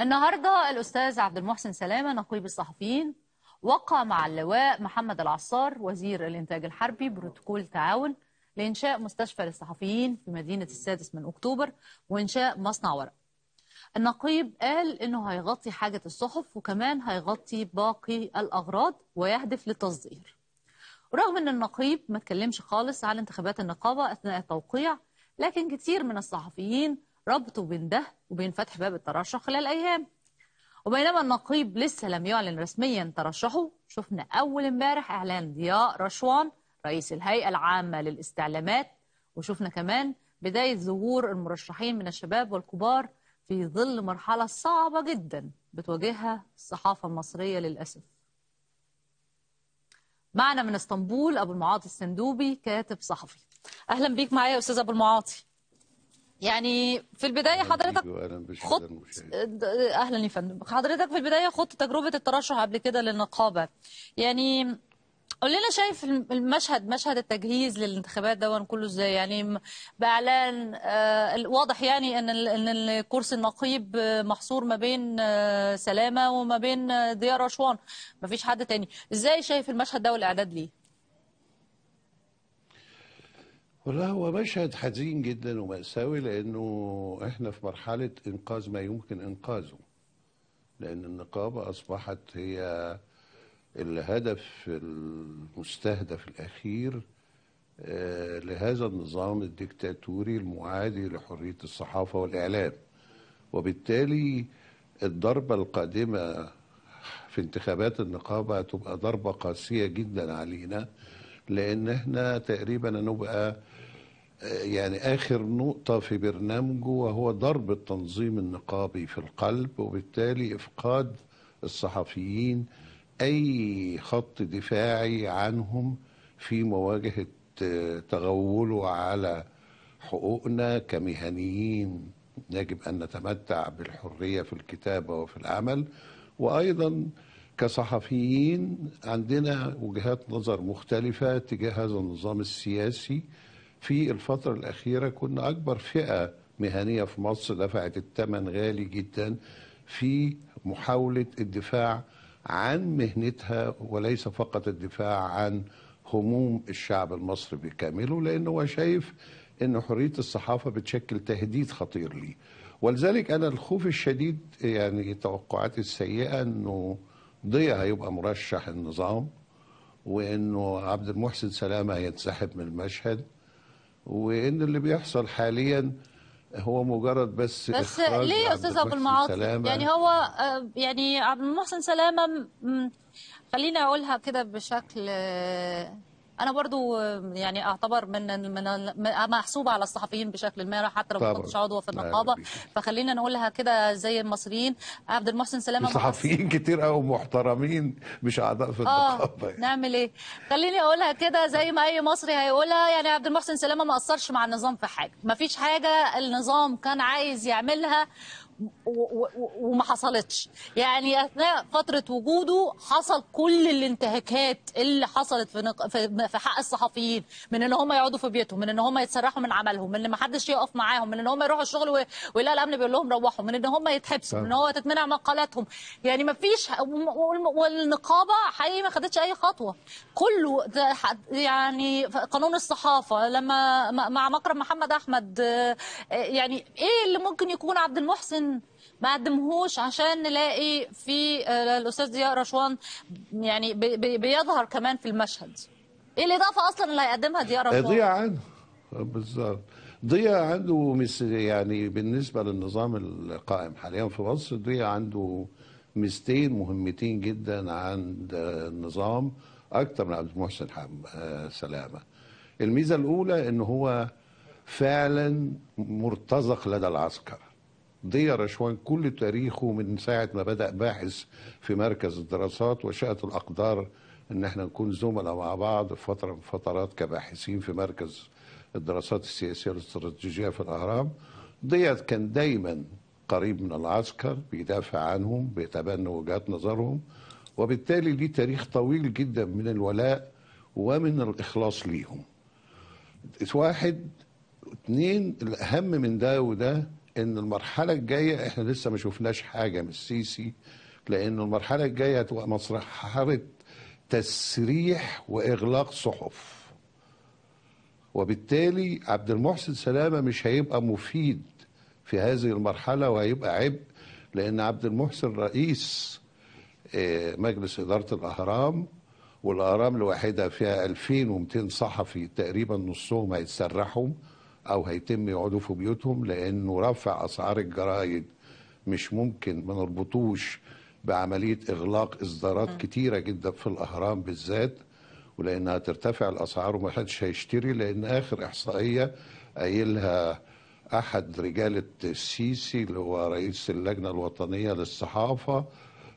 النهارده الاستاذ عبد المحسن سلامه نقيب الصحفيين وقع مع اللواء محمد العصار وزير الانتاج الحربي بروتوكول تعاون لانشاء مستشفى للصحفيين في مدينه السادس من اكتوبر وانشاء مصنع ورق. النقيب قال انه هيغطي حاجه الصحف وكمان هيغطي باقي الاغراض ويهدف للتصدير. رغم ان النقيب ما اتكلمش خالص على انتخابات النقابه اثناء التوقيع لكن كتير من الصحفيين ربطه بين ده وبين فتح باب الترشح خلال أيام وبينما النقيب لسه لم يعلن رسميا ترشحه شفنا أول امبارح إعلان ضياء رشوان رئيس الهيئة العامة للاستعلامات وشفنا كمان بداية ظهور المرشحين من الشباب والكبار في ظل مرحلة صعبة جدا بتواجهها الصحافة المصرية للأسف معنا من اسطنبول أبو المعاطي السندوبي كاتب صحفي أهلا بيك معايا أستاذ أبو المعاطي يعني في البدايه حضرتك خط اهلا يا فندم حضرتك في البدايه خط تجربه الترشح قبل كده للنقابه يعني قول لنا شايف المشهد مشهد التجهيز للانتخابات ده كله ازاي يعني باعلان آه واضح يعني ان ان الكرسي النقيب آه، محصور ما بين آه سلامه وما بين ديار آه، رشوان ما فيش حد تاني ازاي شايف المشهد ده والاعداد ليه والله هو مشهد حزين جدا ومأساوي لأنه إحنا في مرحلة إنقاذ ما يمكن إنقاذه لأن النقابة أصبحت هي الهدف المستهدف الأخير آه، لهذا النظام الدكتاتوري المعادي لحرية الصحافة والإعلام وبالتالي الضربة القادمة في انتخابات النقابة هتبقى ضربة قاسية جدا علينا لأن احنا تقريبا نبقى يعني آخر نقطة في برنامجه وهو ضرب التنظيم النقابي في القلب وبالتالي إفقاد الصحفيين أي خط دفاعي عنهم في مواجهة آه، تغوله على حقوقنا كمهنيين يجب أن نتمتع بالحرية في الكتابة وفي العمل وأيضا كصحفيين عندنا وجهات نظر مختلفة تجاه هذا النظام السياسي في الفترة الأخيرة كنا أكبر فئة مهنية في مصر دفعت الثمن غالي جدا في محاولة الدفاع عن مهنتها وليس فقط الدفاع عن هموم الشعب المصري بكامله لأنه هو شايف أن حرية الصحافة بتشكل تهديد خطير ليه ولذلك أنا الخوف الشديد يعني توقعاتي السيئة أنه ضيع هيبقى مرشح النظام وأنه عبد المحسن سلامة هينسحب من المشهد وان اللي بيحصل حاليا هو مجرد بس بس ليه يا استاذ ابو المعاطي يعني هو آه، يعني عبد المحسن سلامه خليني اقولها كده بشكل آه، انا برضو يعني اعتبر من من محسوبه على الصحفيين بشكل ما حتى لو ما كنتش عضو في النقابه فخلينا نقولها كده زي المصريين عبد المحسن سلامه صحفيين كتير قوي محترمين مش اعضاء في آه. النقابه آه نعمل ايه خليني اقولها كده زي ما اي مصري هيقولها يعني عبد المحسن سلامه ما قصرش مع النظام في حاجه ما فيش حاجه النظام كان عايز يعملها وما حصلتش يعني اثناء فتره وجوده حصل كل الانتهاكات اللي حصلت في نق... في حق الصحفيين من ان هم يقعدوا في بيتهم من ان هم يتسرحوا من عملهم من ان ما حدش يقف معاهم من ان هم يروحوا الشغل و... ويلاقي الامن بيقول لهم روحوا من ان هم يتحبسوا من ان هو تتمنع مقالاتهم يعني ما فيش والنقابه حقيقي ما خدتش اي خطوه كله ده يعني قانون الصحافه لما مع مكرم محمد احمد آه، يعني ايه اللي ممكن يكون عبد المحسن ما قدمهوش عشان نلاقي في آه، الاستاذ ضياء رشوان يعني بي بيظهر كمان في المشهد ايه الاضافه اصلا اللي هيقدمها ضياء رشوان إيه، ضياء عنده آه، بالظبط ضياء عنده يعني بالنسبه للنظام القائم حاليا في مصر ضياء عنده ميزتين مهمتين جدا عند النظام اكتر من عبد المحسن آه، سلامه الميزه الاولى ان هو فعلا مرتزق لدى العسكر ضيا رشوان كل تاريخه من ساعة ما بدأ باحث في مركز الدراسات وشاءت الأقدار ان احنا نكون زملاء مع بعض في فتره من فترات كباحثين في مركز الدراسات السياسيه والاستراتيجيه في الاهرام ضيا كان دايما قريب من العسكر بيدافع عنهم بيتبنى وجهات نظرهم وبالتالي ليه تاريخ طويل جدا من الولاء ومن الاخلاص ليهم واحد اثنين الاهم من ده وده ان المرحله الجايه احنا لسه ما شفناش حاجه من السيسي لان المرحله الجايه هتبقى مسرحه تسريح واغلاق صحف وبالتالي عبد المحسن سلامه مش هيبقى مفيد في هذه المرحله وهيبقى عبء لان عبد المحسن رئيس آه، مجلس اداره الاهرام والاهرام لوحدها فيها 2200 صحفي تقريبا نصهم هيتسرحوا او هيتم يقعدوا في بيوتهم لانه رفع اسعار الجرايد مش ممكن ما نربطوش بعمليه اغلاق اصدارات م. كتيره جدا في الاهرام بالذات ولانها ترتفع الاسعار وما حدش هيشتري لان اخر احصائيه قايلها احد رجال السيسي اللي هو رئيس اللجنه الوطنيه للصحافه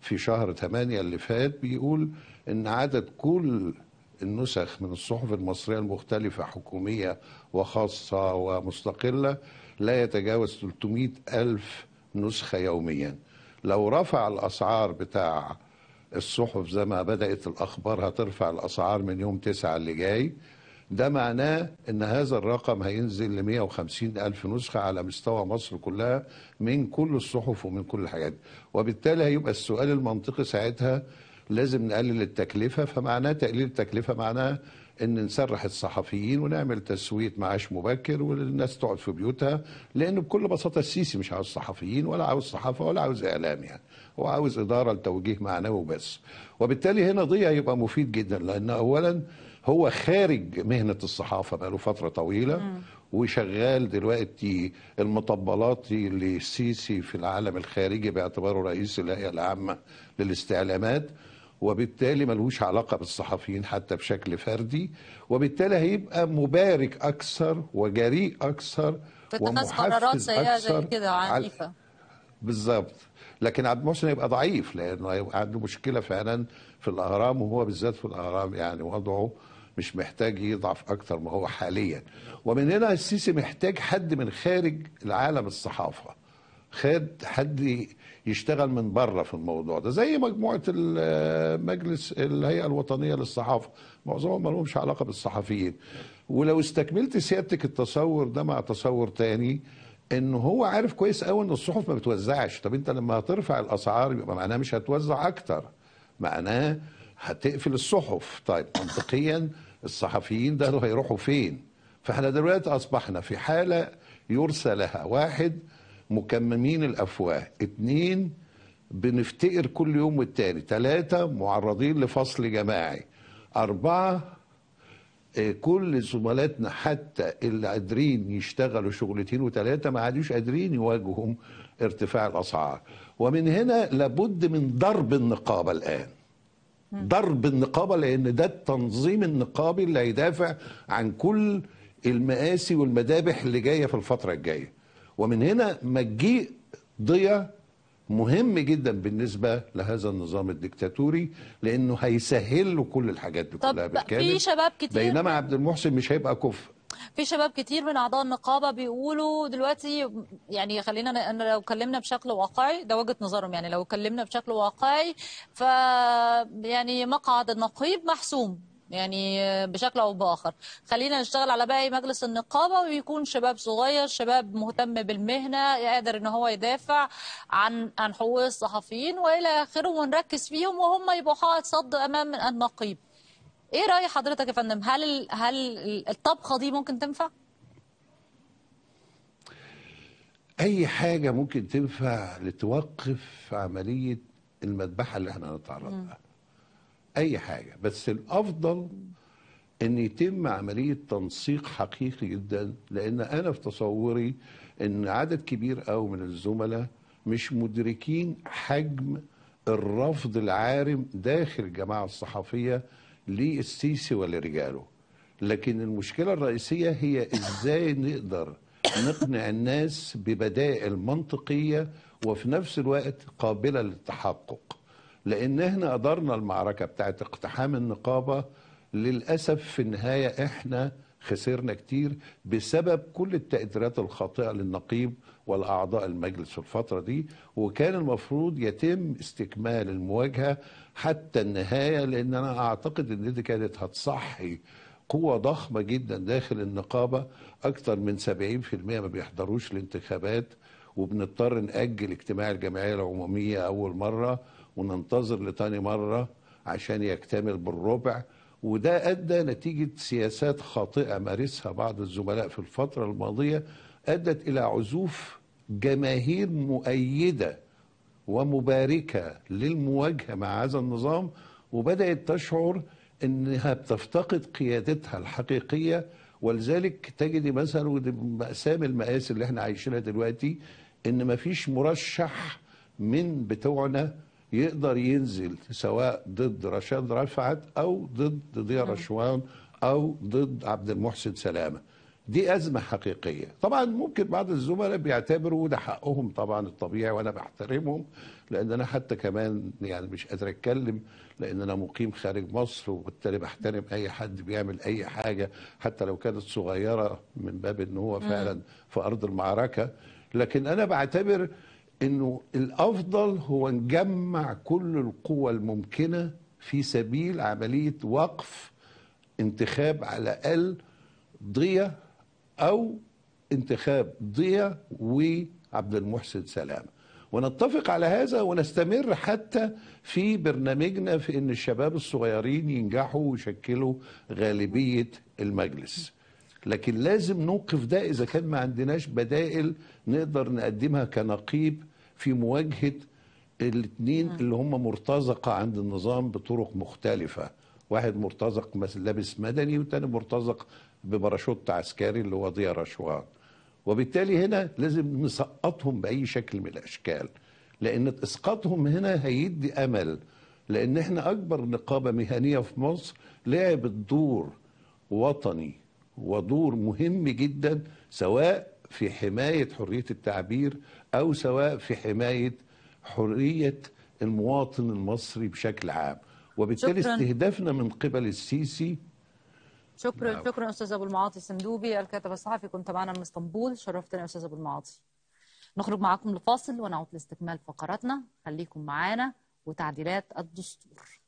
في شهر 8 اللي فات بيقول ان عدد كل النسخ من الصحف المصرية المختلفة حكومية وخاصة ومستقلة لا يتجاوز 300 ألف نسخة يوميا لو رفع الأسعار بتاع الصحف زي ما بدأت الأخبار هترفع الأسعار من يوم 9 اللي جاي ده معناه ان هذا الرقم هينزل ل 150 الف نسخه على مستوى مصر كلها من كل الصحف ومن كل الحاجات وبالتالي هيبقى السؤال المنطقي ساعتها لازم نقلل التكلفه فمعناه تقليل التكلفه معناه ان نسرح الصحفيين ونعمل تسويه معاش مبكر والناس تقعد في بيوتها لانه بكل بساطه السيسي مش عاوز صحفيين ولا عاوز صحافه ولا عاوز اعلام يعني هو عاوز اداره لتوجيه معنوي وبس وبالتالي هنا ضيع يبقى مفيد جدا لان اولا هو خارج مهنه الصحافه بقاله فتره طويله م. وشغال دلوقتي المطبلات للسيسي في العالم الخارجي باعتباره رئيس الهيئه العامه للاستعلامات وبالتالي ملوش علاقة بالصحفيين حتى بشكل فردي وبالتالي هيبقى مبارك أكثر وجريء أكثر ومحفز قرارات سيئة زي كده عنيفة بالظبط لكن عبد المحسن هيبقى ضعيف لأنه هيبقى عنده مشكلة فعلا في الأهرام وهو بالذات في الأهرام يعني وضعه مش محتاج يضعف أكثر ما هو حاليا ومن هنا السيسي محتاج حد من خارج العالم الصحافة خد حد يشتغل من بره في الموضوع ده زي مجموعه المجلس الهيئه الوطنيه للصحافه معظمهم ما لهمش علاقه بالصحفيين ولو استكملت سيادتك التصور ده مع تصور تاني ان هو عارف كويس قوي ان الصحف ما بتوزعش طب انت لما هترفع الاسعار يبقى معناها مش هتوزع اكتر معناه هتقفل الصحف طيب منطقيا الصحفيين ده هيروحوا فين فاحنا دلوقتي اصبحنا في حاله يرسى لها واحد مكممين الافواه اتنين بنفتقر كل يوم والتاني تلاتة معرضين لفصل جماعي أربعة آه، كل زملاتنا حتى اللي قادرين يشتغلوا شغلتين وثلاثة ما عادوش قادرين يواجهوا ارتفاع الأسعار ومن هنا لابد من ضرب النقابة الآن ضرب النقابة لأن ده التنظيم النقابي اللي هيدافع عن كل المآسي والمذابح اللي جاية في الفترة الجاية ومن هنا مجيء ضياء مهم جدا بالنسبة لهذا النظام الدكتاتوري لأنه هيسهل له كل الحاجات دي كلها بالكامل في شباب كتير بينما عبد المحسن مش هيبقى كفء في شباب كتير من اعضاء النقابه بيقولوا دلوقتي يعني خلينا أنا لو كلمنا بشكل واقعي ده وجهه نظرهم يعني لو كلمنا بشكل واقعي ف يعني مقعد النقيب محسوم يعني آه، بشكل او باخر خلينا نشتغل على باقي مجلس النقابه ويكون شباب صغير شباب مهتم بالمهنه قادر ان هو يدافع عن عن حقوق الصحفيين والى اخره ونركز فيهم وهم يبقوا حائط صد امام النقيب ايه راي حضرتك يا فندم هل هل الطبخه دي ممكن تنفع اي حاجه ممكن تنفع لتوقف عمليه المذبحه اللي احنا نتعرض لها اي حاجه بس الافضل ان يتم عمليه تنسيق حقيقي جدا لان انا في تصوري ان عدد كبير قوي من الزملاء مش مدركين حجم الرفض العارم داخل الجماعه الصحفيه للسيسي ولرجاله لكن المشكله الرئيسيه هي ازاي نقدر نقنع الناس ببدائل منطقيه وفي نفس الوقت قابله للتحقق لان احنا قدرنا المعركه بتاعت اقتحام النقابه للاسف في النهايه احنا خسرنا كتير بسبب كل التقديرات الخاطئه للنقيب والاعضاء المجلس في الفتره دي وكان المفروض يتم استكمال المواجهه حتى النهايه لان انا اعتقد ان دي كانت هتصحي قوة ضخمة جدا داخل النقابة أكثر من 70% ما بيحضروش الانتخابات وبنضطر نأجل اجتماع الجمعية العمومية أول مرة وننتظر لتاني مرة عشان يكتمل بالربع وده أدى نتيجة سياسات خاطئة مارسها بعض الزملاء في الفترة الماضية أدت إلى عزوف جماهير مؤيدة ومباركة للمواجهة مع هذا النظام وبدأت تشعر أنها بتفتقد قيادتها الحقيقية ولذلك تجد مثلا ودي مأساة المآسي اللي احنا عايشينها دلوقتي ان مفيش مرشح من بتوعنا يقدر ينزل سواء ضد رشاد رفعت او ضد ضياء نعم. رشوان او ضد عبد المحسن سلامه دي ازمه حقيقيه طبعا ممكن بعض الزملاء بيعتبروا وده حقهم طبعا الطبيعي وانا بحترمهم لان انا حتى كمان يعني مش قادر اتكلم لان انا مقيم خارج مصر وبالتالي بحترم اي حد بيعمل اي حاجه حتى لو كانت صغيره من باب ان هو فعلا في ارض المعركه لكن انا بعتبر انه الافضل هو نجمع كل القوى الممكنه في سبيل عمليه وقف انتخاب على الاقل ضية او انتخاب ضية وعبد المحسن سلامه ونتفق على هذا ونستمر حتى في برنامجنا في ان الشباب الصغيرين ينجحوا ويشكلوا غالبيه المجلس لكن لازم نوقف ده إذا كان ما عندناش بدائل نقدر نقدمها كنقيب في مواجهة الاثنين اللي هم مرتزقة عند النظام بطرق مختلفة واحد مرتزق لابس مدني والثاني مرتزق بباراشوت عسكري اللي هو ضياء رشوان وبالتالي هنا لازم نسقطهم بأي شكل من الأشكال لأن إسقاطهم هنا هيدي أمل لأن إحنا أكبر نقابة مهنية في مصر لعبت دور وطني ودور مهم جدا سواء في حماية حرية التعبير أو سواء في حماية حرية المواطن المصري بشكل عام وبالتالي شكراً. استهدافنا من قبل السيسي شكرا معه. نعم. شكرا استاذ ابو المعاطي الصندوبي الكاتب الصحفي كنت معنا من اسطنبول شرفتنا استاذ ابو المعاطي نخرج معاكم لفاصل ونعود لاستكمال فقراتنا خليكم معانا وتعديلات الدستور